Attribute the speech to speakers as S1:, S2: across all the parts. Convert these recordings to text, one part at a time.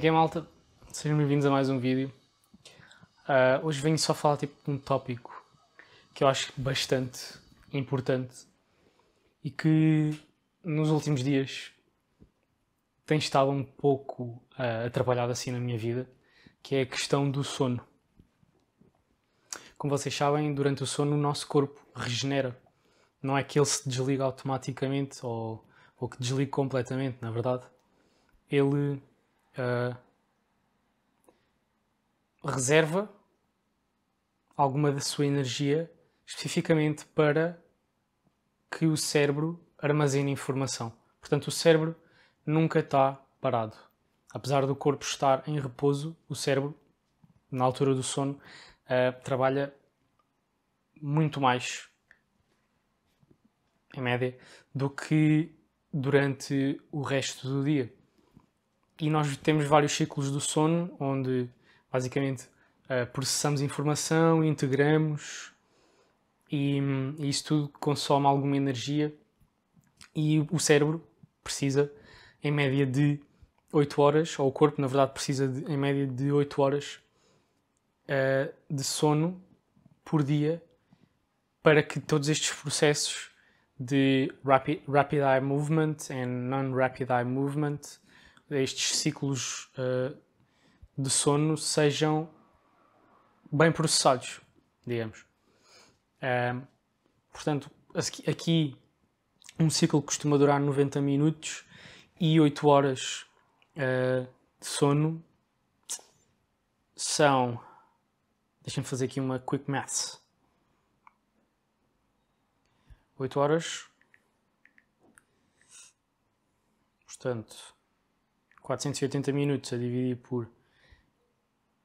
S1: que é, malta? Sejam bem-vindos a mais um vídeo. Uh, hoje venho só falar tipo, de um tópico que eu acho bastante importante e que nos últimos dias tem estado um pouco uh, atrapalhado assim na minha vida, que é a questão do sono. Como vocês sabem, durante o sono o nosso corpo regenera. Não é que ele se desliga automaticamente ou, ou que desligue completamente, na verdade. Ele ah, reserva alguma da sua energia especificamente para que o cérebro armazene informação. Portanto, o cérebro nunca está parado. Apesar do corpo estar em repouso, o cérebro, na altura do sono, uh, trabalha muito mais, em média, do que durante o resto do dia e nós temos vários ciclos do sono, onde basicamente eh, processamos informação, integramos e, e isso tudo consome alguma energia e o cérebro precisa em média de 8 horas, ou o corpo na verdade precisa de, em média de 8 horas uh, de sono por dia para que todos estes processos de rapid, rapid eye movement and non-rapid eye movement estes ciclos uh, de sono sejam bem processados, digamos. Uh, portanto, aqui um ciclo costuma durar 90 minutos e 8 horas uh, de sono são. deixem me fazer aqui uma quick math. 8 horas. Portanto, 480 minutos a dividir por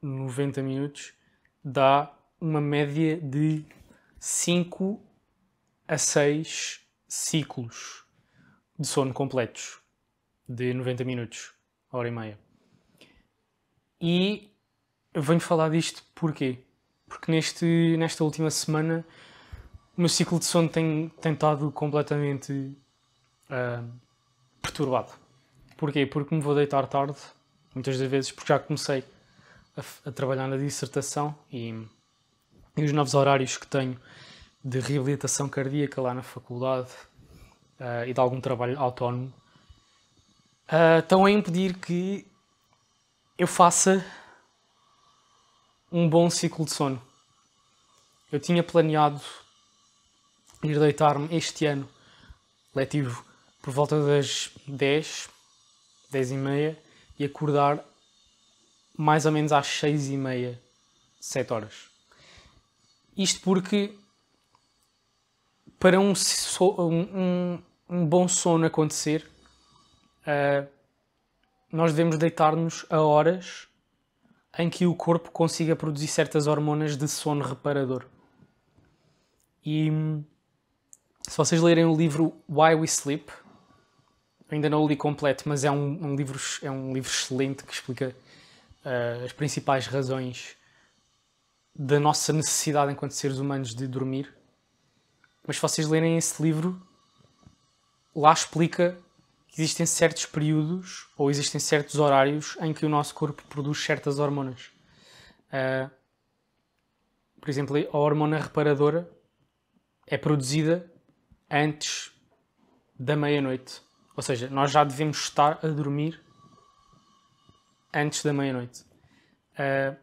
S1: 90 minutos dá uma média de 5 a 6 ciclos de sono completos de 90 minutos, hora e meia. E venho falar disto porquê? Porque neste, nesta última semana o meu ciclo de sono tem, tem estado completamente uh, perturbado Porquê? Porque me vou deitar tarde, muitas das vezes, porque já comecei a, a trabalhar na dissertação e, e, os novos horários que tenho de reabilitação cardíaca lá na faculdade uh, e de algum trabalho autónomo uh, estão a impedir que eu faça um bom ciclo de sono. Eu tinha planeado ir deitar-me este ano letivo por volta das 10, 10 e meia e acordar mais ou menos às 6 e meia, 7 horas. Isto porque para um, um, um bom sono acontecer, uh, nós devemos deitar-nos a horas em que o corpo consiga produzir certas hormonas de sono reparador. E se vocês lerem o livro Why We Sleep, ainda não o li completo, mas é um, um livro, é um livro excelente que explica uh, as principais razões da nossa necessidade enquanto seres humanos de dormir. Mas se vocês lerem esse livro, lá explica que existem certos períodos ou existem certos horários em que o nosso corpo produz certas hormonas. Uh, por exemplo, a hormona reparadora é produzida antes da meia-noite. Ou seja, nós já devemos estar a dormir antes da meia-noite. Uh,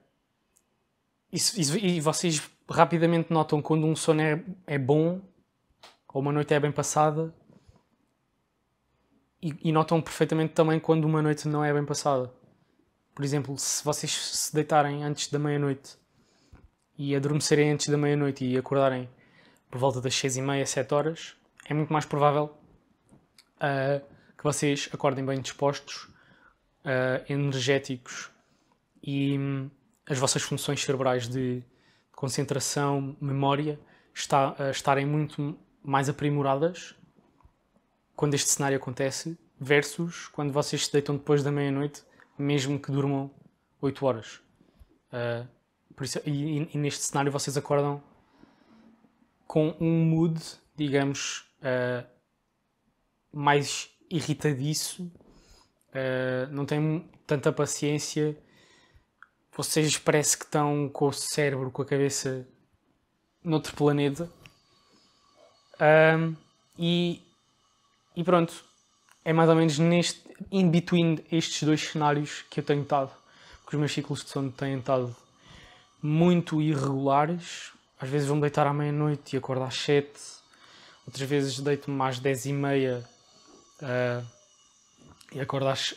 S1: e vocês rapidamente notam quando um sono é, é bom ou uma noite é bem passada e, e, notam perfeitamente também quando uma noite não é bem passada. Por exemplo, se vocês se deitarem antes da meia-noite e adormecerem antes da meia-noite e acordarem por volta das 6 e meia, 7 horas, é muito mais provável uh, que vocês acordem bem dispostos, uh, energéticos e um, as vossas funções cerebrais de concentração, memória, está, uh, estarem muito mais aprimoradas quando este cenário acontece, versus quando vocês se deitam depois da meia-noite, mesmo que durmam 8 horas. Uh, isso, e, e, neste cenário vocês acordam com um mood, digamos, uh, mais irritadiço, uh, não tem tanta paciência. Vocês parece que estão com o cérebro, com a cabeça noutro planeta. Um, e, e pronto, é mais ou menos neste in between estes dois cenários que eu tenho estado. Porque os meus ciclos de sono têm estado muito irregulares. Às vezes vou-me deitar à meia-noite e acordo às sete, Outras vezes deito-me às dez e meia Uh, e acordo às,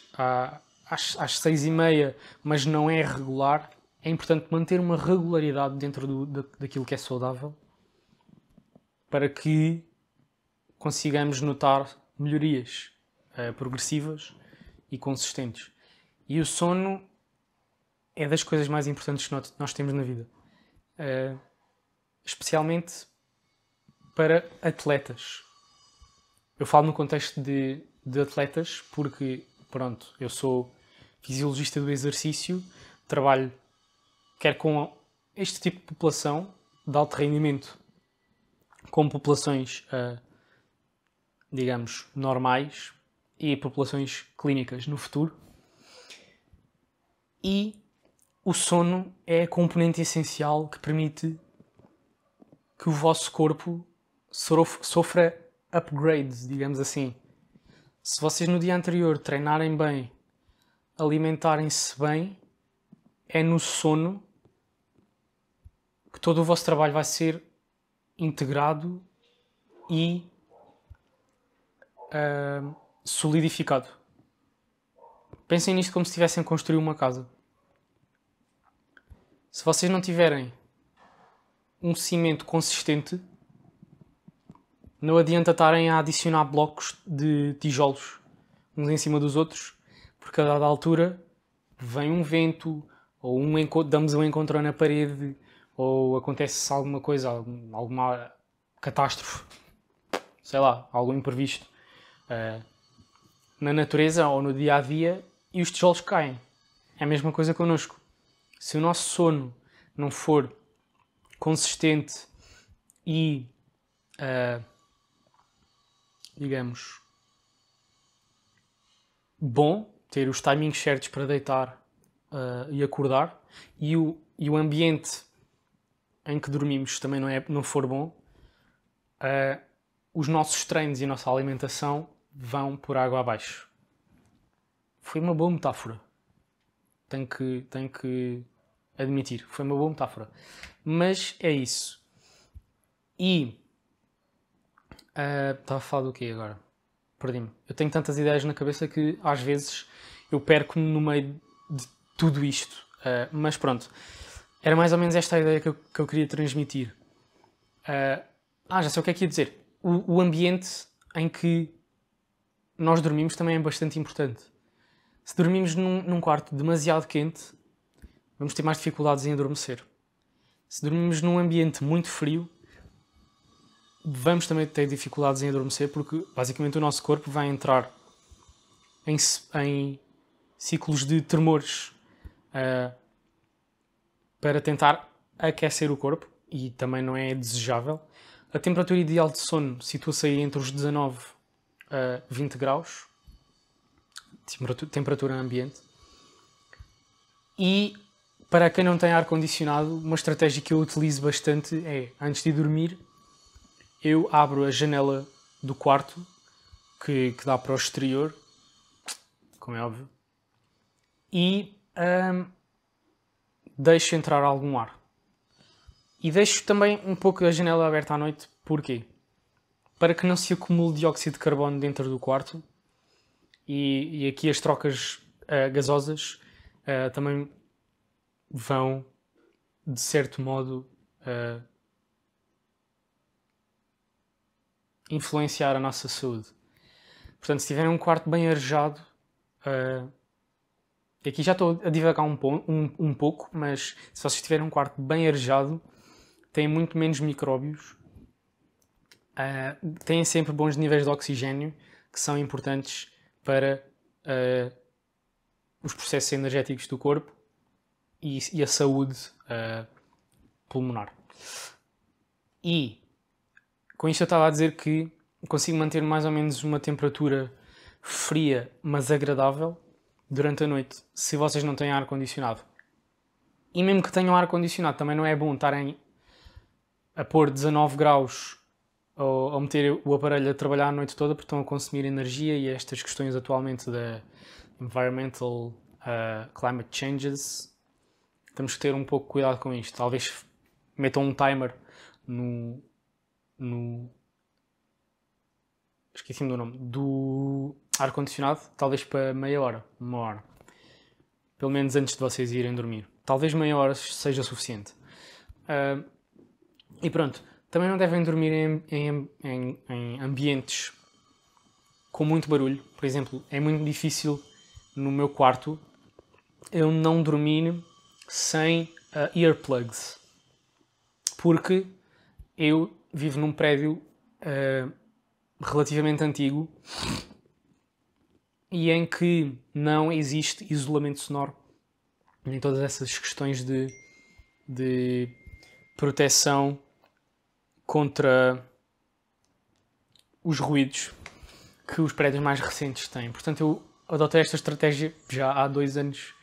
S1: às, às seis e meia, mas não é regular, é importante manter uma regularidade dentro do, daquilo que é saudável para que consigamos notar melhorias uh, progressivas e consistentes. E o sono é das coisas mais importantes que nós, nós temos na vida, uh, especialmente para atletas. Eu falo no contexto de, de atletas porque, pronto, eu sou fisiologista do exercício, trabalho quer com este tipo de população de alto rendimento, com populações, uh, digamos, normais e populações clínicas no futuro. E o sono é a componente essencial que permite que o vosso corpo sofra upgrade, digamos assim. Se vocês no dia anterior treinarem bem, alimentarem-se bem, é no sono que todo o vosso trabalho vai ser integrado e uh, solidificado. Pensem nisto como se estivessem a construir uma casa. Se vocês não tiverem um cimento consistente, não adianta estarem a adicionar blocos de tijolos uns em cima dos outros, porque a dada altura vem um vento, ou um damos um encontro na parede, ou acontece alguma coisa, alguma catástrofe, sei lá, algo imprevisto uh, na natureza ou no dia a dia e os tijolos caem. É a mesma coisa connosco. Se o nosso sono não for consistente e uh, digamos, bom ter os timings certos para deitar uh, e acordar e o, e o ambiente em que dormimos também não, é, não for bom, uh, os nossos treinos e a nossa alimentação vão por água abaixo. Foi uma boa metáfora. Tenho que, tenho que admitir, foi uma boa metáfora. Mas é isso. E ah, estava uh, a falar do quê agora? Perdi-me. Eu tenho tantas ideias na cabeça que às vezes eu perco-me no meio de tudo isto. Uh, mas pronto, era mais ou menos esta a ideia que eu, que eu queria transmitir. Uh, ah, já sei o que é que ia dizer. O, o, ambiente em que nós dormimos também é bastante importante. Se dormimos num, num quarto demasiado quente, vamos ter mais dificuldades em adormecer. Se dormimos num ambiente muito frio, vamos também ter dificuldades em adormecer porque basicamente o nosso corpo vai entrar em, em ciclos de tremores uh, para tentar aquecer o corpo e também não é desejável. A temperatura ideal de sono situa-se aí entre os 19 a 20 graus, temperatura ambiente. E para quem não tem ar-condicionado, uma estratégia que eu utilizo bastante é, antes de dormir, eu abro a janela do quarto que, que dá para o exterior, como é óbvio, e hum, deixo entrar algum ar. E deixo também um pouco a janela aberta à noite, porquê? Para que não se acumule dióxido de carbono dentro do quarto e, e aqui as trocas uh, gasosas uh, também vão, de certo modo, uh, influenciar a nossa saúde. Portanto, se tiverem um quarto bem arejado, uh, aqui já estou a divagar um, um, um, pouco, mas se vocês tiverem um quarto bem arejado, têm muito menos micróbios, uh, têm sempre bons níveis de oxigênio, que são importantes para uh, os processos energéticos do corpo e, e a saúde uh, pulmonar. E com isto eu estava a dizer que consigo manter mais ou menos uma temperatura fria, mas agradável, durante a noite, se vocês não têm ar-condicionado. E mesmo que tenham ar-condicionado, também não é bom estarem a pôr 19 graus ou, a meter o aparelho a trabalhar a noite toda porque estão a consumir energia e estas questões atualmente da environmental uh, climate changes, temos que ter um pouco de cuidado com isto. Talvez metam um timer no, no. Esqueci-me do nome. Do ar-condicionado, talvez para meia hora, uma hora. Pelo menos antes de vocês irem dormir. Talvez meia hora seja suficiente. Uh, e pronto. Também não devem dormir em, em, em, em ambientes com muito barulho. Por exemplo, é muito difícil no meu quarto eu não dormir sem uh, earplugs. Porque eu vivo num prédio uh, relativamente antigo e em que não existe isolamento sonoro, nem todas essas questões de, de proteção contra os ruídos que os prédios mais recentes têm. Portanto, eu adotei esta estratégia já há dois anos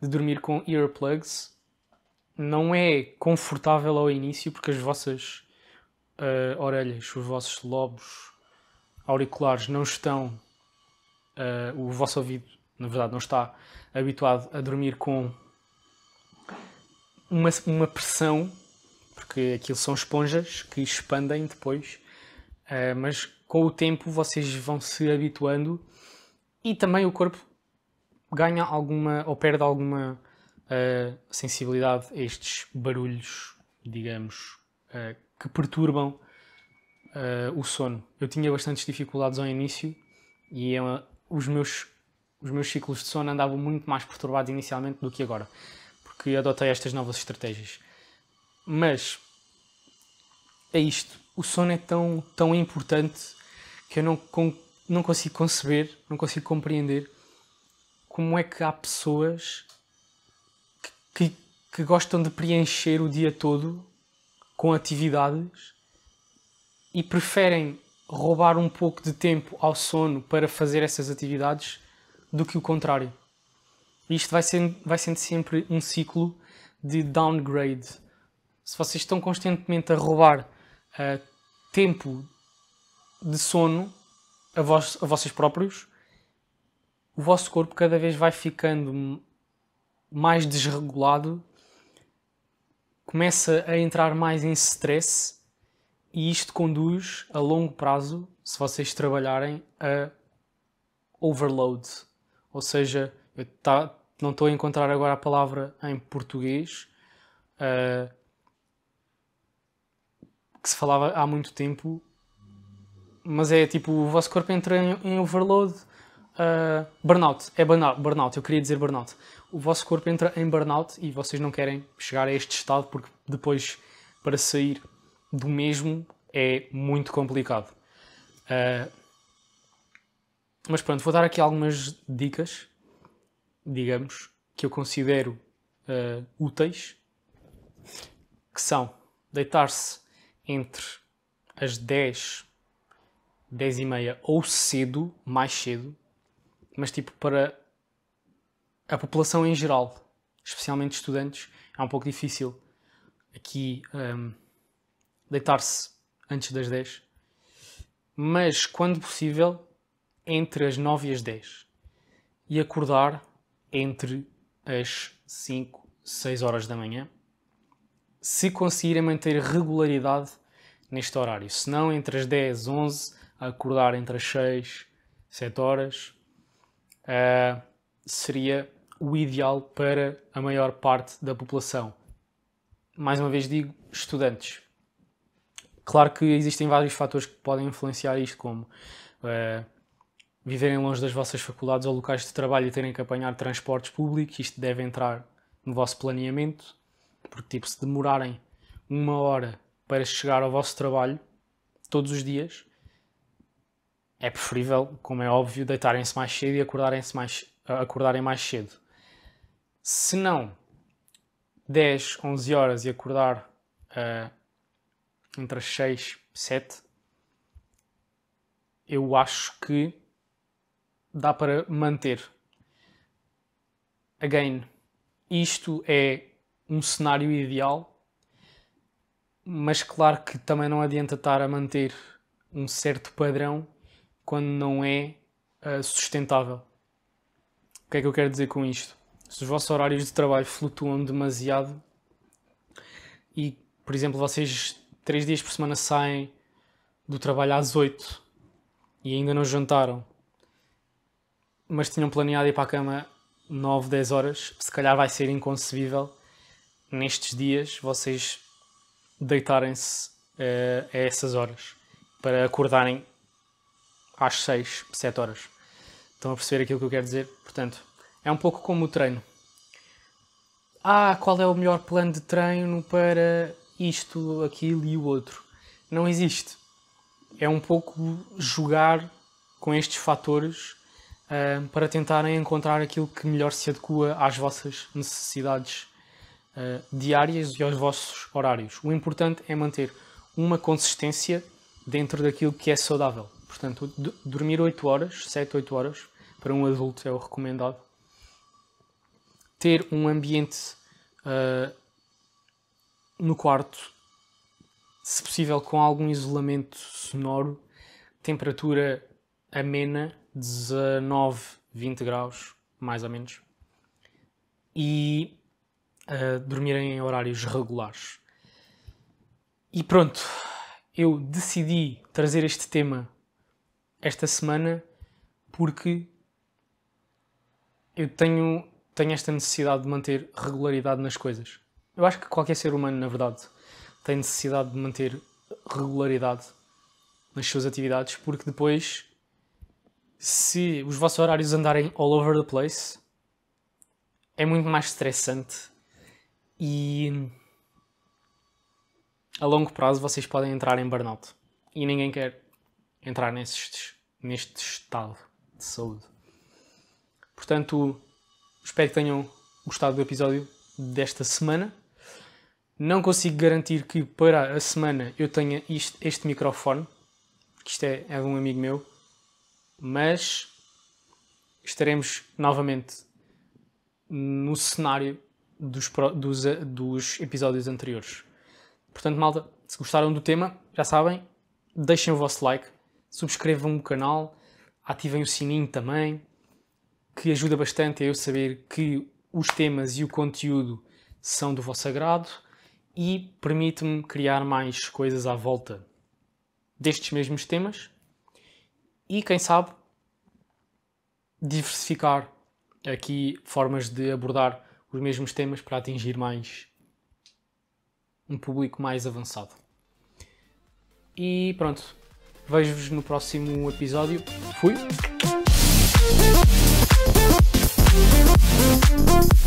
S1: de dormir com earplugs. Não é confortável ao início porque as vossas uh, ah, orelhas, os vossos lobos auriculares não estão, uh, o vosso ouvido, na verdade, não está habituado a dormir com uma, uma pressão, porque aquilo são esponjas que expandem depois, uh, mas com o tempo vocês vão se habituando e também o corpo ganha alguma ou perde alguma uh, sensibilidade a estes barulhos, digamos, uh, que perturbam uh, o sono. Eu tinha bastantes dificuldades ao início e eu, é os, meus, os meus ciclos de sono andavam muito mais perturbados inicialmente do que agora, porque adotei estas novas estratégias. Mas é isto: o sono é tão, tão importante que eu não, con não consigo conceber, não consigo compreender como é que há pessoas que, que, que gostam de preencher o dia todo com atividades e preferem roubar um pouco de tempo ao sono para fazer essas atividades do que o contrário. Isto vai sendo, vai sendo sempre um ciclo de downgrade. Se vocês estão constantemente a roubar uh, tempo de sono a, vós a vocês próprios, o vosso corpo cada vez vai ficando mais desregulado começa a entrar mais em stress e isto conduz a longo prazo, se vocês trabalharem, a overload. Ou seja, eu tá, não estou a encontrar agora a palavra em português uh, que se falava há muito tempo, mas é tipo o vosso corpo entra em, em overload. Uh, burnout, é burnout, burnout, eu queria dizer burnout o vosso corpo entra em burnout e vocês não querem chegar a este estado porque depois para sair do mesmo é muito complicado. Uh, mas pronto, vou dar aqui algumas dicas, digamos, que eu considero uh, úteis, que são deitar-se entre as 10, 10 e meia ou cedo, mais cedo, mas tipo para a população em geral, especialmente estudantes, é um pouco difícil aqui um, deitar-se antes das 10. Mas, quando possível, entre as 9 e as 10. E acordar entre as 5, 6 horas da manhã. Se conseguirem manter regularidade neste horário. Se não, entre as 10, 11, acordar entre as 6, 7 horas. Uh, seria o ideal para a maior parte da população. Mais uma vez digo, estudantes. Claro que existem vários fatores que podem influenciar isto, como uh, viverem longe das vossas faculdades ou locais de trabalho e terem que apanhar transportes públicos, isto deve entrar no vosso planeamento, porque tipo, se demorarem uma hora para chegar ao vosso trabalho todos os dias, é preferível, como é óbvio, deitarem-se mais cedo e acordarem-se mais, acordarem mais cedo. Se não 10, 11 horas e acordar uh, entre as 6 e 7, eu acho que dá para manter. Again, isto é um cenário ideal, mas claro que também não adianta estar a manter um certo padrão quando não é uh, sustentável. O que é que eu quero dizer com isto? se os vossos horários de trabalho flutuam demasiado e, por exemplo, vocês três dias por semana saem do trabalho às oito e ainda não jantaram, mas tinham planeado ir para a cama nove dez horas, se calhar vai ser inconcebível nestes dias vocês deitarem-se uh, a essas horas para acordarem às seis sete horas. Estão a perceber aquilo que eu quero dizer? Portanto, é um pouco como o treino. Ah, qual é o melhor plano de treino para isto, aquilo e o outro? Não existe. É um pouco jogar com estes fatores uh, para tentarem encontrar aquilo que melhor se adequa às vossas necessidades uh, diárias e aos vossos horários. O importante é manter uma consistência dentro daquilo que é saudável. Portanto, dormir 8 horas, 7, 8 horas, para um adulto é o recomendado ter um ambiente uh, no quarto, se possível com algum isolamento sonoro, temperatura amena, 19, 20 graus, mais ou menos, e uh, ah, dormirem em horários regulares. E pronto, eu decidi trazer este tema esta semana porque eu tenho tenho esta necessidade de manter regularidade nas coisas. Eu acho que qualquer ser humano, na verdade, tem necessidade de manter regularidade nas suas atividades, porque depois, se os vossos horários andarem all over the place, é muito mais estressante e a longo prazo vocês podem entrar em burnout. E ninguém quer entrar nesses, neste estado de saúde. Portanto, Espero que tenham gostado do episódio desta semana. Não consigo garantir que para a semana eu tenha isto, este microfone, que isto é, é de um amigo meu, mas estaremos novamente no cenário dos, dos, eh, dos episódios anteriores. Portanto, malta, se gostaram do tema, já sabem, deixem o vosso like, subscrevam o canal, ativem o sininho também que ajuda bastante a eu saber que os temas e o conteúdo são do vosso agrado e permite-me criar mais coisas à volta destes mesmos temas e, quem sabe, diversificar aqui formas de abordar os mesmos temas para atingir mais um público mais avançado. E pronto, vejo-vos no próximo episódio. Fui! Bye.